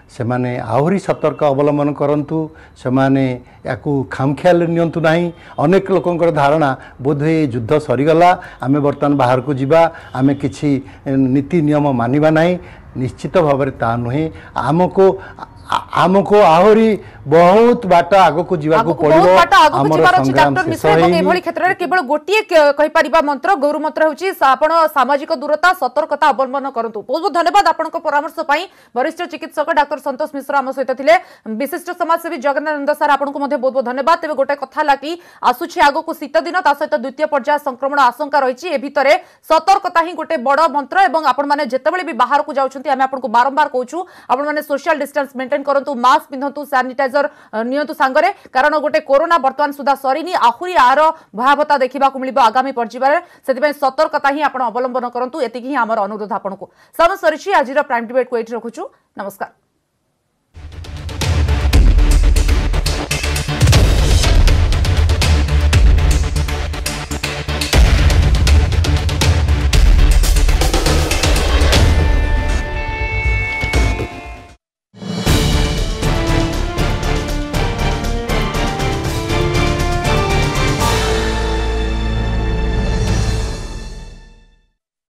Speaker 2: ସେମାନେ ଆହୁରି ସତର୍କ ଅବଲମ୍ବନ କରନ୍ତୁ ସେମାନେ ୟାକୁ ଖାମଖିଆଲ ନିଅନ୍ତୁ ନାହିଁ ଅନେକ ଲୋକଙ୍କର ଧାରଣା ବୋଧହୁଏ ଏ ଯୁଦ୍ଧ ସରିଗଲା ଆମେ ବର୍ତ୍ତମାନ ବାହାରକୁ ଯିବା ଆମେ କିଛି ନୀତି ନିୟମ ମାନିବା ନାହିଁ ନିଶ୍ଚିତ ଭାବରେ ତାହା ନୁହେଁ ଆମକୁ ଆମକୁ ଆହୁରି ବହୁତ ବାଟ ଆଗକୁ ଯିବାକୁ ପଡିବ ଏଭଳି
Speaker 1: କ୍ଷେତ୍ରରେ କେବଳ ଗୋଟିଏ କହିପାରିବା ମନ୍ତ୍ର ଗୌର ମନ୍ତ୍ର ହେଉଛି ଆପଣ ସାମାଜିକ ଦୂରତା ସତର୍କତା ଅବଲମ୍ବନ କରନ୍ତୁ ବହୁତ ବହୁତ ଧନ୍ୟବାଦ ଆପଣଙ୍କ ପରାମର୍ଶ ପାଇଁ ବରିଷ୍ଠ ଚିକିତ୍ସକ ଡାକ୍ତର ସନ୍ତୋଷ ମିଶ୍ର ଆମ ସହିତ ଥିଲେ ବିଶିଷ୍ଟ ସମାଜସେବୀ ଜଗନ୍ନାଥ ସାର୍ ଆପଣଙ୍କୁ ମଧ୍ୟ ବହୁତ ବହୁତ ଧନ୍ୟବାଦ ତେବେ ଗୋଟେ କଥା ହେଲା କି ଆସୁଛି ଆଗକୁ ଶୀତ ଦିନ ତା ସହିତ ଦ୍ୱିତୀୟ ପର୍ଯ୍ୟାୟ ସଂକ୍ରମଣ ଆଶଙ୍କା ରହିଛି ଏ ଭିତରେ ସତର୍କତା ହିଁ ଗୋଟେ ବଡ଼ ମନ୍ତ୍ର ଏବଂ ଆପଣମାନେ ଯେତେବେଳେ ବି ବାହାରକୁ ଯାଉଛନ୍ତି ଆମେ ଆପଣଙ୍କୁ ବାରମ୍ବାର କହୁଛୁ ଆପଣମାନେ ସୋସିଆଲ ଡିଷ୍ଟାନ୍ସ ମେଣ୍ଟେନ ଟ୍ରେଣ୍ଡ କରନ୍ତୁ ମାସ୍କ ପିନ୍ଧନ୍ତୁ ସାନିଟାଇଜର ନିଅନ୍ତୁ ସାଙ୍ଗରେ କାରଣ ଗୋଟେ କରୋନା ବର୍ତ୍ତମାନ ସୁଦ୍ଧା ସରିନି ଆହୁରି ଆର ଭୟାବତା ଦେଖିବାକୁ ମିଳିବ ଆଗାମୀ ପର୍ଯ୍ୟାୟରେ ସେଥିପାଇଁ ସତର୍କତା ହିଁ ଆପଣ ଅବଲମ୍ବନ କରନ୍ତୁ ଏତିକି ହିଁ ଆମର ଅନୁରୋଧ ଆପଣଙ୍କୁ ସମୟ ସରିଛି ଆଜିର ପ୍ରାଇମ୍ ଡିବେଟ୍କୁ ଏଇଠି ରଖୁଛୁ ନମସ୍କାର